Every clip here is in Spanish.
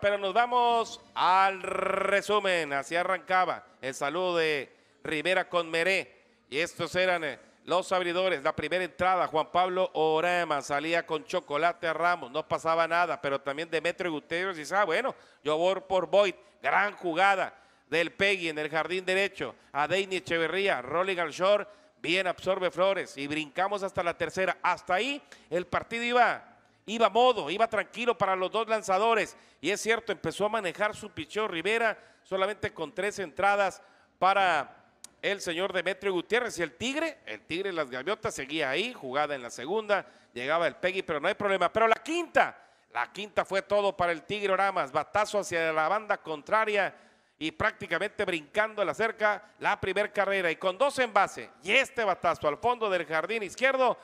Pero nos vamos al resumen. Así arrancaba el saludo de Rivera con Meré. Y estos eran eh, los abridores. La primera entrada, Juan Pablo Orema salía con Chocolate a Ramos. No pasaba nada, pero también Demetrio Gutiérrez Y ah, bueno, yo voy por Boyd. Gran jugada del Peggy en el jardín derecho. A Dani Echeverría, rolling al Bien absorbe Flores y brincamos hasta la tercera. Hasta ahí el partido iba iba modo, iba tranquilo para los dos lanzadores. Y es cierto, empezó a manejar su pichón Rivera solamente con tres entradas para el señor Demetrio Gutiérrez y el Tigre, el Tigre y las Gaviotas seguía ahí, jugada en la segunda, llegaba el Peggy, pero no hay problema. Pero la quinta, la quinta fue todo para el Tigre Oramas, batazo hacia la banda contraria y prácticamente brincando la cerca la primer carrera y con dos en base y este batazo al fondo del jardín izquierdo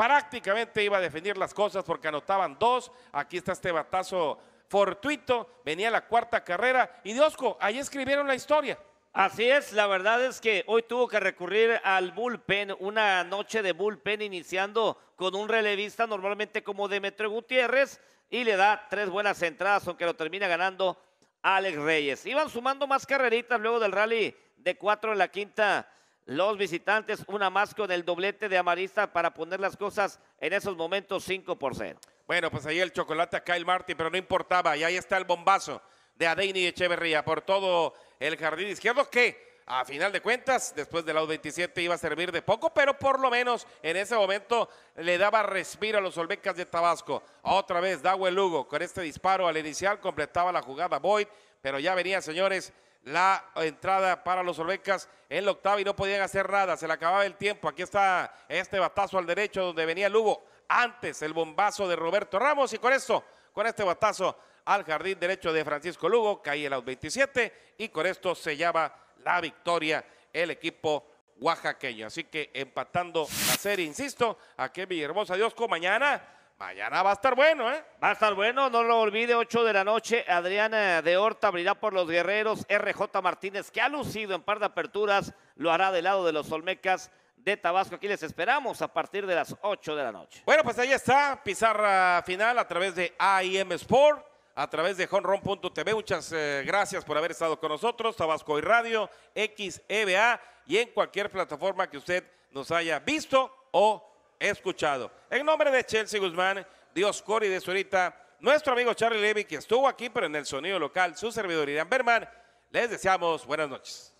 prácticamente iba a definir las cosas porque anotaban dos. Aquí está este batazo fortuito, venía la cuarta carrera y Diosco, ahí escribieron la historia. Así es, la verdad es que hoy tuvo que recurrir al bullpen, una noche de bullpen iniciando con un relevista normalmente como Demetrio Gutiérrez y le da tres buenas entradas, aunque lo termina ganando Alex Reyes. Iban sumando más carreritas luego del rally de cuatro en la quinta los visitantes, una más con el doblete de Amarista para poner las cosas en esos momentos 5 por 0. Bueno, pues ahí el chocolate a Kyle Martin, pero no importaba, y ahí está el bombazo de Adeini Echeverría por todo el jardín izquierdo que a final de cuentas, después del los 27 iba a servir de poco, pero por lo menos en ese momento le daba respiro a los Olmecas de Tabasco. Otra vez Dawel Lugo con este disparo al inicial completaba la jugada Boyd, pero ya venía, señores, la entrada para los Olmecas en la octava y no podían hacer nada, se le acababa el tiempo. Aquí está este batazo al derecho donde venía Lugo. Antes el bombazo de Roberto Ramos y con esto, con este batazo al jardín derecho de Francisco Lugo, caía el out 27 y con esto se llama la victoria el equipo oaxaqueño. Así que empatando la serie, insisto, aquí mi hermosa Diosco mañana Mañana va a estar bueno, ¿eh? Va a estar bueno, no lo olvide, 8 de la noche, Adriana de Horta abrirá por los guerreros, RJ Martínez, que ha lucido en par de aperturas, lo hará del lado de los Olmecas de Tabasco. Aquí les esperamos a partir de las 8 de la noche. Bueno, pues ahí está, pizarra final a través de AIM Sport, a través de honron.tv. Muchas eh, gracias por haber estado con nosotros, Tabasco y Radio, XEBA y en cualquier plataforma que usted nos haya visto o escuchado. En nombre de Chelsea Guzmán, Dios Cori de Zurita, nuestro amigo Charlie Levy, que estuvo aquí, pero en el sonido local, su servidor Irán Berman, les deseamos buenas noches.